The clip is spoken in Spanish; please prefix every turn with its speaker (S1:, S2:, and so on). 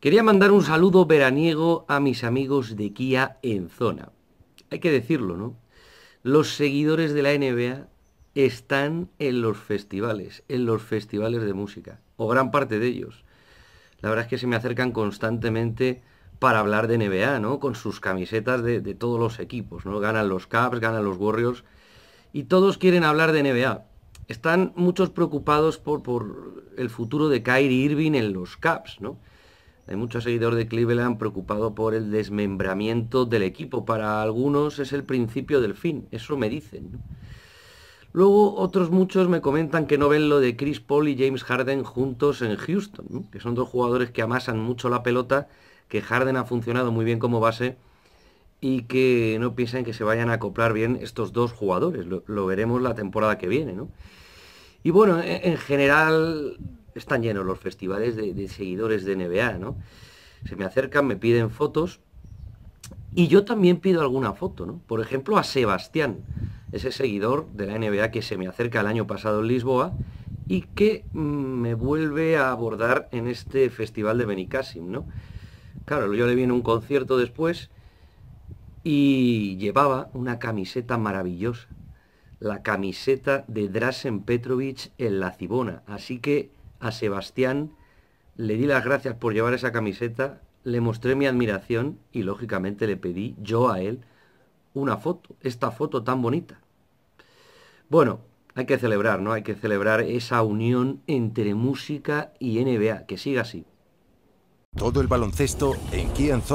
S1: Quería mandar un saludo veraniego a mis amigos de Kia en zona. Hay que decirlo, ¿no? Los seguidores de la NBA están en los festivales, en los festivales de música, o gran parte de ellos. La verdad es que se me acercan constantemente para hablar de NBA, ¿no? Con sus camisetas de, todos los equipos, ¿no? Ganan los Caps, ganan los Warriors, y todos quieren hablar de NBA. Están muchos preocupados por, por el futuro de Kyrie Irving en los Caps, ¿no? Hay muchos seguidores de Cleveland preocupados por el desmembramiento del equipo. Para algunos es el principio del fin, eso me dicen. Luego otros muchos me comentan que no ven lo de Chris Paul y James Harden juntos en Houston, que son dos jugadores que amasan mucho la pelota, que Harden ha funcionado muy bien como base y que no piensan que se vayan a acoplar bien estos dos jugadores. Lo, veremos la temporada que viene. Y bueno, en general están llenos los festivales de, seguidores de NBA, ¿no? Se me acercan, me piden fotos y yo también pido alguna foto, ¿no? Por ejemplo, a Sebastián, ese seguidor de la NBA que se me acerca el año pasado en Lisboa y que mm, me vuelve a abordar en este festival de Benicassim, ¿no? Claro, yo le vi en un concierto después y llevaba una camiseta maravillosa, la camiseta de Drasen Petrovic en la Cibona, así que a Sebastián, le di las gracias por llevar esa camiseta, le mostré mi admiración y lógicamente le pedí yo a él una foto, esta foto tan bonita. Bueno, hay que celebrar, ¿no? Hay que celebrar esa unión entre música y NBA, que siga así. Todo el baloncesto en